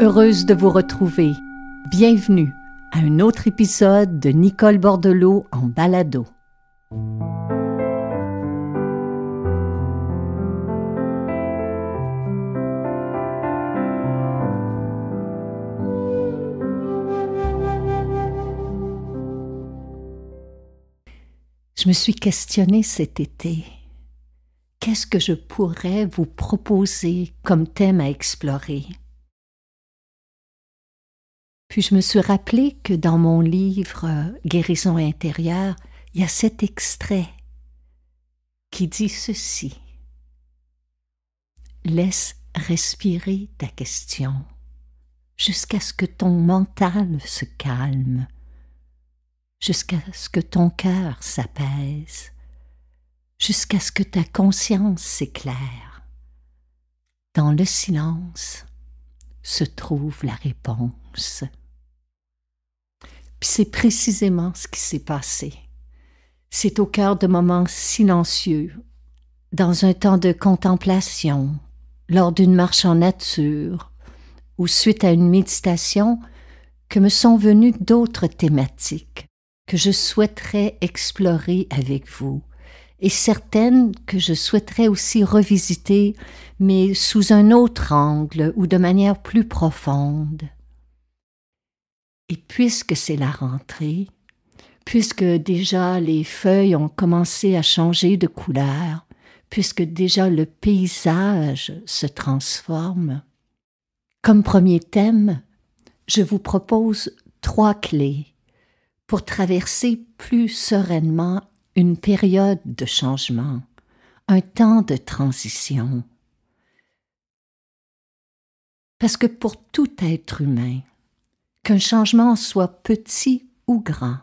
Heureuse de vous retrouver. Bienvenue à un autre épisode de Nicole Bordelot en balado. Je me suis questionnée cet été. Qu'est-ce que je pourrais vous proposer comme thème à explorer? Puis je me suis rappelé que dans mon livre euh, Guérison intérieure, il y a cet extrait qui dit ceci. Laisse respirer ta question jusqu'à ce que ton mental se calme, jusqu'à ce que ton cœur s'apaise, jusqu'à ce que ta conscience s'éclaire. Dans le silence se trouve la réponse c'est précisément ce qui s'est passé. C'est au cœur de moments silencieux, dans un temps de contemplation, lors d'une marche en nature, ou suite à une méditation, que me sont venues d'autres thématiques que je souhaiterais explorer avec vous, et certaines que je souhaiterais aussi revisiter, mais sous un autre angle ou de manière plus profonde. Et puisque c'est la rentrée, puisque déjà les feuilles ont commencé à changer de couleur, puisque déjà le paysage se transforme, comme premier thème, je vous propose trois clés pour traverser plus sereinement une période de changement, un temps de transition. Parce que pour tout être humain, Qu'un changement soit petit ou grand,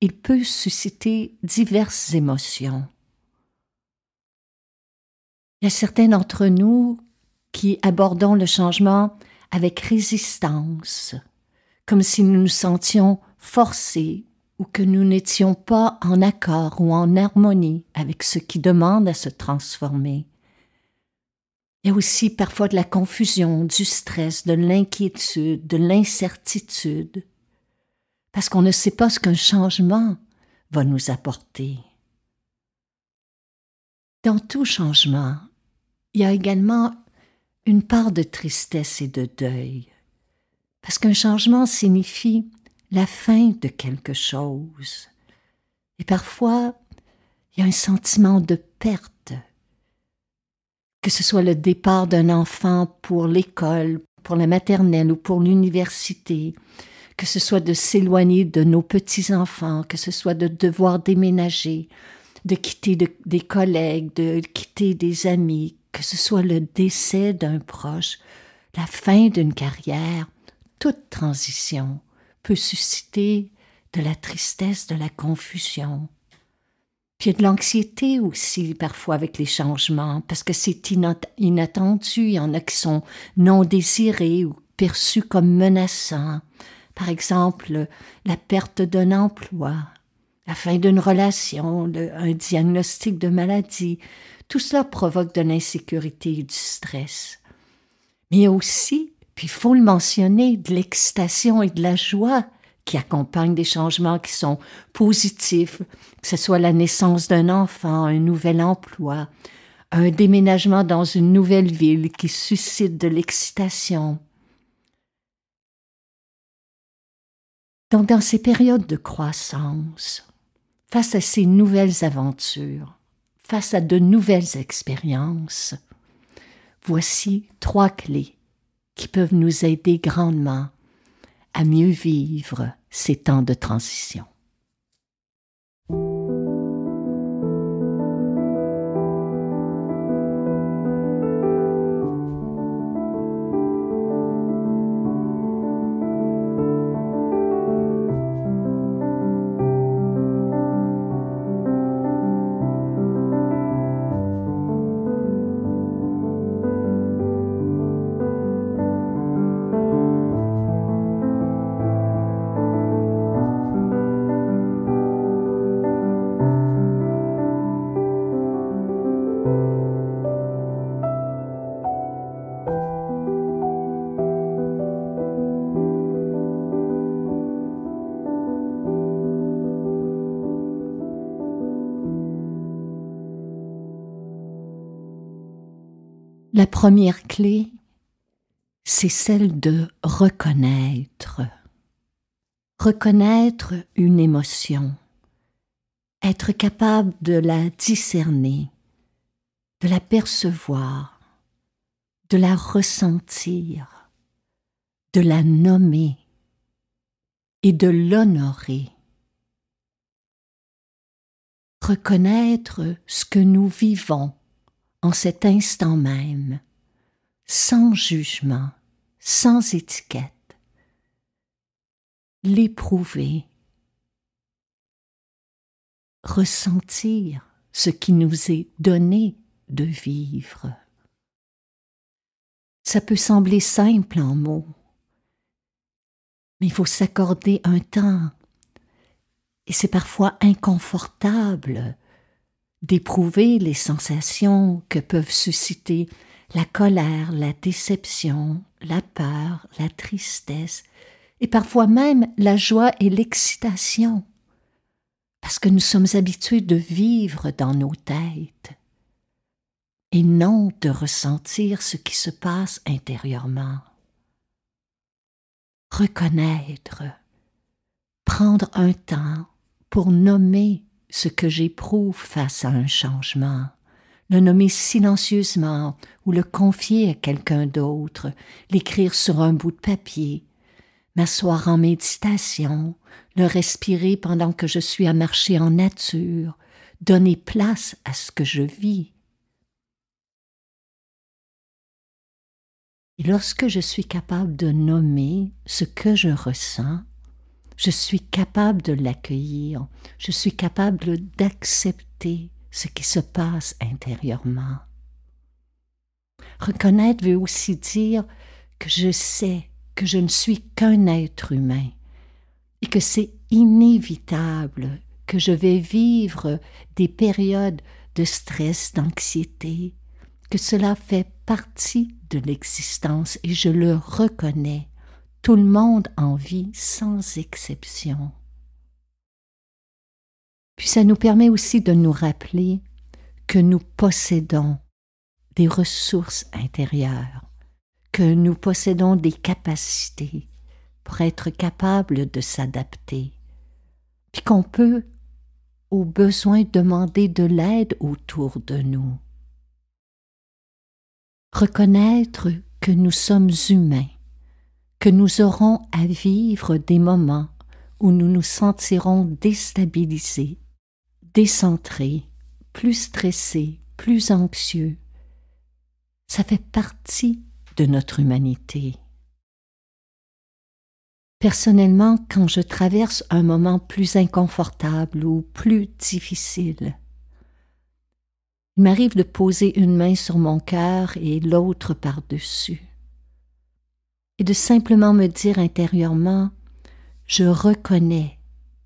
il peut susciter diverses émotions. Il y a certains d'entre nous qui abordons le changement avec résistance, comme si nous nous sentions forcés ou que nous n'étions pas en accord ou en harmonie avec ce qui demande à se transformer. Il y a aussi parfois de la confusion, du stress, de l'inquiétude, de l'incertitude, parce qu'on ne sait pas ce qu'un changement va nous apporter. Dans tout changement, il y a également une part de tristesse et de deuil, parce qu'un changement signifie la fin de quelque chose. Et parfois, il y a un sentiment de perte que ce soit le départ d'un enfant pour l'école, pour la maternelle ou pour l'université, que ce soit de s'éloigner de nos petits-enfants, que ce soit de devoir déménager, de quitter des collègues, de quitter des amis, que ce soit le décès d'un proche, la fin d'une carrière, toute transition peut susciter de la tristesse, de la confusion, puis il y a de l'anxiété aussi parfois avec les changements, parce que c'est inattendu, il y en a qui sont non désirés ou perçus comme menaçants. Par exemple, la perte d'un emploi, la fin d'une relation, un diagnostic de maladie, tout cela provoque de l'insécurité et du stress. Mais aussi, puis il faut le mentionner, de l'excitation et de la joie qui accompagnent des changements qui sont positifs, que ce soit la naissance d'un enfant, un nouvel emploi, un déménagement dans une nouvelle ville qui suscite de l'excitation. Donc dans ces périodes de croissance, face à ces nouvelles aventures, face à de nouvelles expériences, voici trois clés qui peuvent nous aider grandement à mieux vivre ces temps de transition. La première clé, c'est celle de reconnaître. Reconnaître une émotion, être capable de la discerner, de la percevoir, de la ressentir, de la nommer et de l'honorer. Reconnaître ce que nous vivons en cet instant même, sans jugement, sans étiquette, l'éprouver, ressentir ce qui nous est donné de vivre. Ça peut sembler simple en mots, mais il faut s'accorder un temps, et c'est parfois inconfortable d'éprouver les sensations que peuvent susciter la colère, la déception, la peur, la tristesse, et parfois même la joie et l'excitation, parce que nous sommes habitués de vivre dans nos têtes, et non de ressentir ce qui se passe intérieurement. Reconnaître, prendre un temps pour nommer ce que j'éprouve face à un changement, le nommer silencieusement ou le confier à quelqu'un d'autre, l'écrire sur un bout de papier, m'asseoir en méditation, le respirer pendant que je suis à marcher en nature, donner place à ce que je vis. Et lorsque je suis capable de nommer ce que je ressens, je suis capable de l'accueillir, je suis capable d'accepter ce qui se passe intérieurement. Reconnaître veut aussi dire que je sais que je ne suis qu'un être humain et que c'est inévitable que je vais vivre des périodes de stress, d'anxiété, que cela fait partie de l'existence et je le reconnais. Tout le monde en vit sans exception. Puis ça nous permet aussi de nous rappeler que nous possédons des ressources intérieures, que nous possédons des capacités pour être capables de s'adapter, puis qu'on peut au besoin demander de l'aide autour de nous. Reconnaître que nous sommes humains que nous aurons à vivre des moments où nous nous sentirons déstabilisés, décentrés, plus stressés, plus anxieux. Ça fait partie de notre humanité. Personnellement, quand je traverse un moment plus inconfortable ou plus difficile, il m'arrive de poser une main sur mon cœur et l'autre par-dessus et de simplement me dire intérieurement, je reconnais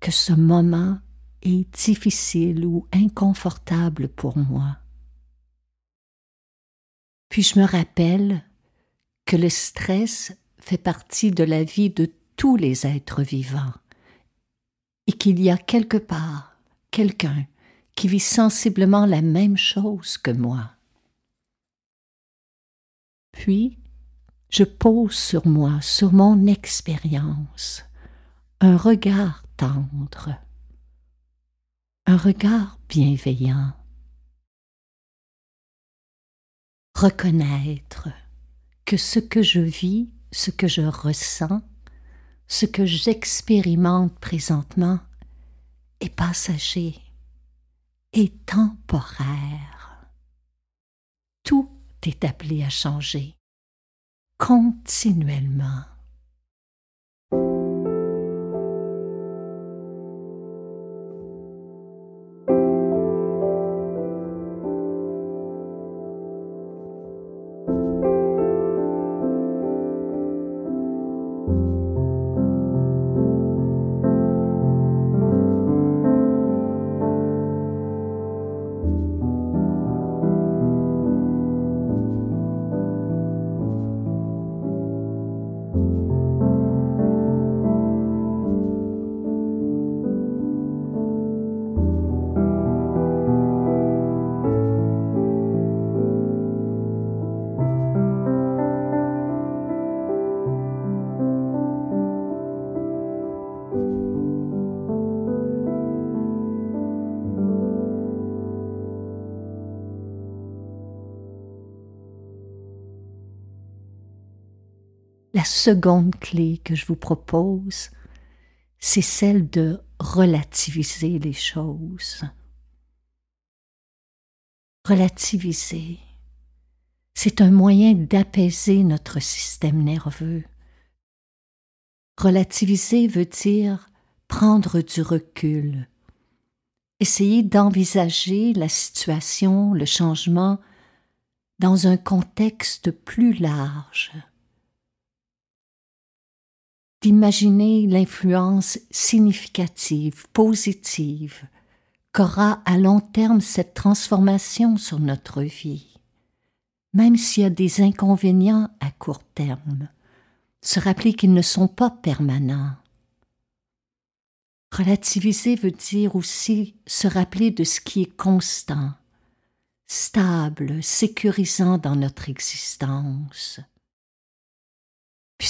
que ce moment est difficile ou inconfortable pour moi. Puis je me rappelle que le stress fait partie de la vie de tous les êtres vivants et qu'il y a quelque part quelqu'un qui vit sensiblement la même chose que moi. Puis, je pose sur moi, sur mon expérience, un regard tendre, un regard bienveillant. Reconnaître que ce que je vis, ce que je ressens, ce que j'expérimente présentement est passager, est temporaire. Tout est appelé à changer continuellement. La seconde clé que je vous propose, c'est celle de relativiser les choses. Relativiser, c'est un moyen d'apaiser notre système nerveux. Relativiser veut dire prendre du recul, essayer d'envisager la situation, le changement, dans un contexte plus large d'imaginer l'influence significative, positive, qu'aura à long terme cette transformation sur notre vie, même s'il y a des inconvénients à court terme, se rappeler qu'ils ne sont pas permanents. Relativiser veut dire aussi se rappeler de ce qui est constant, stable, sécurisant dans notre existence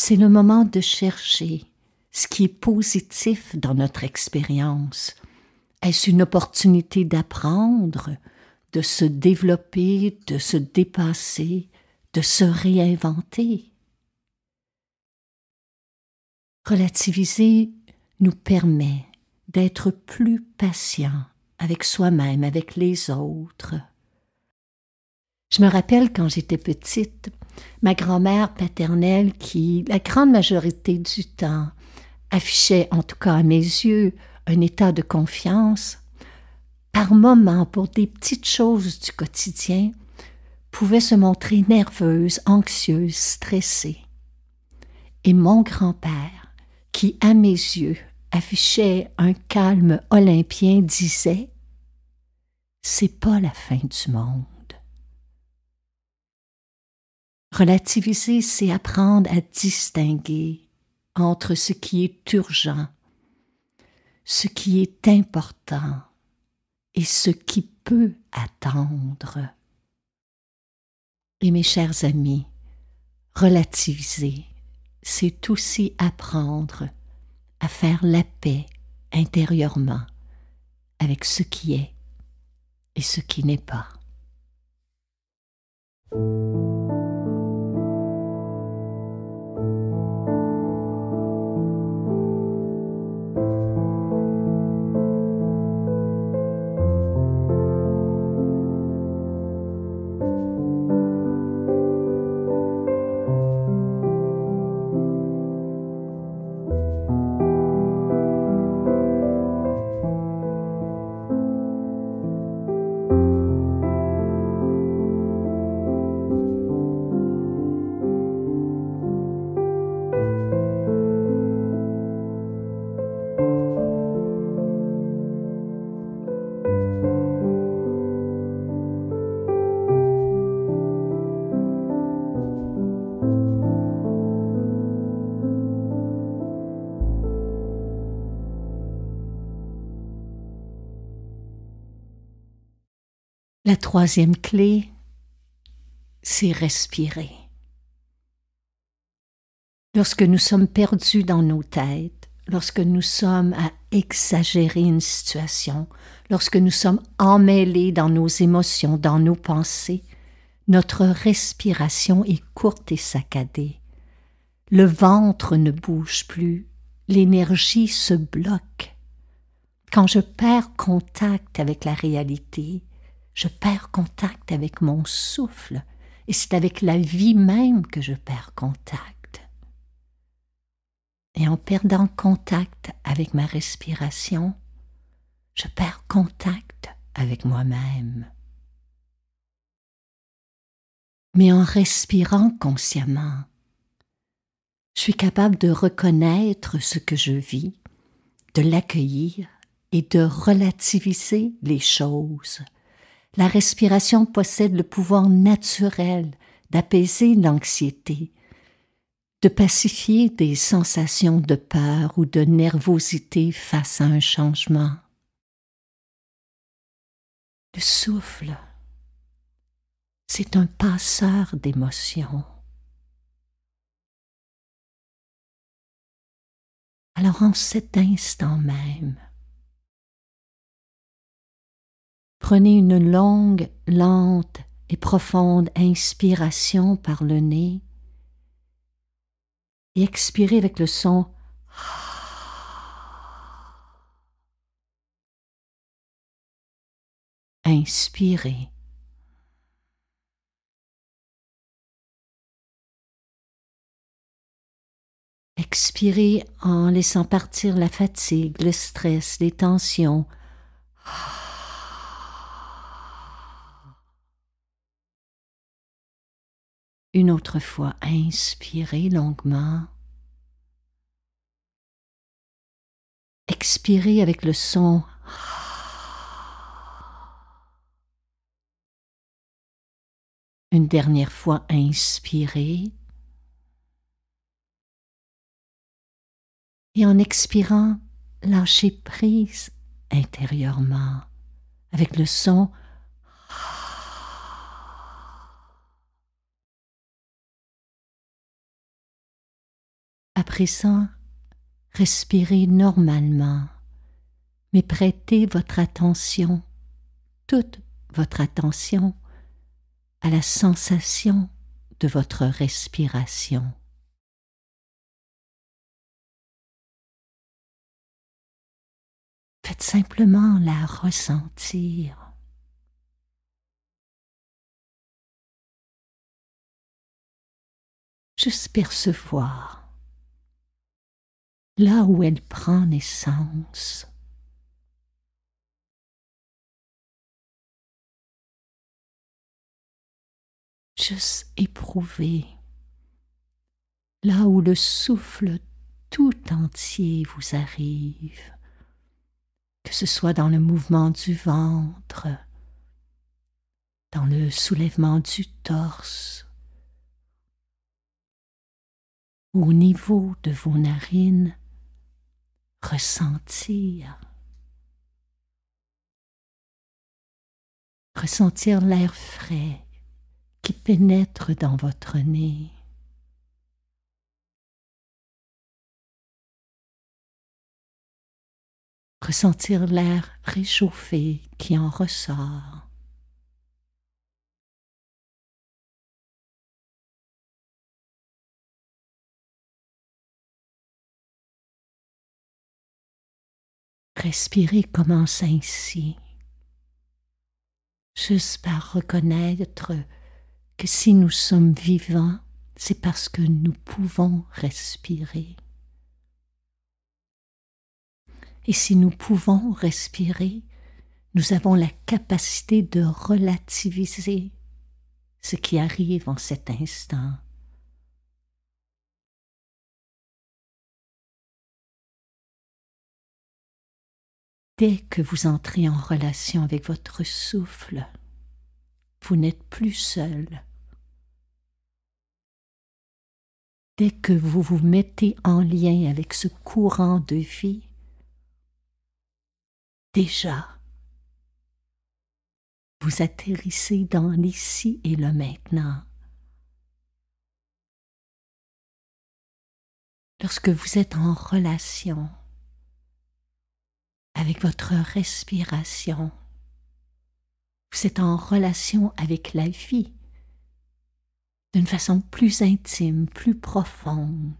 c'est le moment de chercher ce qui est positif dans notre expérience. Est-ce une opportunité d'apprendre, de se développer, de se dépasser, de se réinventer Relativiser nous permet d'être plus patient avec soi-même, avec les autres. Je me rappelle quand j'étais petite, ma grand-mère paternelle qui, la grande majorité du temps, affichait, en tout cas à mes yeux, un état de confiance, par moments, pour des petites choses du quotidien, pouvait se montrer nerveuse, anxieuse, stressée. Et mon grand-père, qui, à mes yeux, affichait un calme olympien, disait C'est pas la fin du monde. Relativiser, c'est apprendre à distinguer entre ce qui est urgent, ce qui est important et ce qui peut attendre. Et mes chers amis, relativiser, c'est aussi apprendre à faire la paix intérieurement avec ce qui est et ce qui n'est pas. troisième clé, c'est respirer. Lorsque nous sommes perdus dans nos têtes, lorsque nous sommes à exagérer une situation, lorsque nous sommes emmêlés dans nos émotions, dans nos pensées, notre respiration est courte et saccadée. Le ventre ne bouge plus, l'énergie se bloque. Quand je perds contact avec la réalité, je perds contact avec mon souffle, et c'est avec la vie même que je perds contact. Et en perdant contact avec ma respiration, je perds contact avec moi-même. Mais en respirant consciemment, je suis capable de reconnaître ce que je vis, de l'accueillir et de relativiser les choses la respiration possède le pouvoir naturel d'apaiser l'anxiété, de pacifier des sensations de peur ou de nervosité face à un changement. Le souffle, c'est un passeur d'émotions. Alors en cet instant même, Prenez une longue, lente et profonde inspiration par le nez et expirez avec le son Inspirez. Expirez en laissant partir la fatigue, le stress, les tensions. Une autre fois, inspirez longuement. Expirez avec le son. Une dernière fois, inspirez. Et en expirant, lâchez prise intérieurement avec le son. présent, respirez normalement, mais prêtez votre attention, toute votre attention, à la sensation de votre respiration. Faites simplement la ressentir. Juste percevoir là où elle prend naissance. Juste éprouver là où le souffle tout entier vous arrive, que ce soit dans le mouvement du ventre, dans le soulèvement du torse, au niveau de vos narines, ressentir. Ressentir l'air frais qui pénètre dans votre nez. Ressentir l'air réchauffé qui en ressort. Respirer commence ainsi, juste par reconnaître que si nous sommes vivants, c'est parce que nous pouvons respirer. Et si nous pouvons respirer, nous avons la capacité de relativiser ce qui arrive en cet instant. dès que vous entrez en relation avec votre souffle, vous n'êtes plus seul. Dès que vous vous mettez en lien avec ce courant de vie, déjà, vous atterrissez dans l'ici et le maintenant. Lorsque vous êtes en relation avec votre respiration. Vous êtes en relation avec la vie d'une façon plus intime, plus profonde.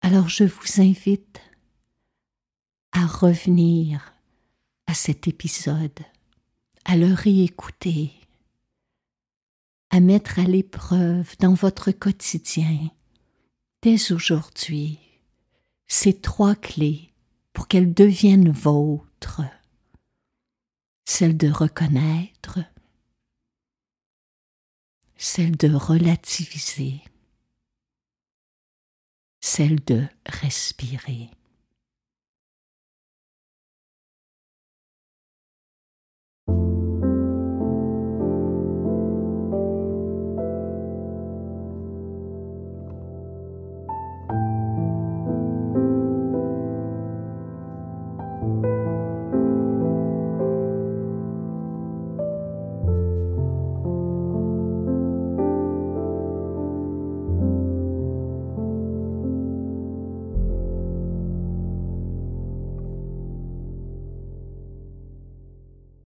Alors je vous invite à revenir à cet épisode, à le réécouter à mettre à l'épreuve dans votre quotidien dès aujourd'hui ces trois clés pour qu'elles deviennent vôtres. Celle de reconnaître, celle de relativiser, celle de respirer.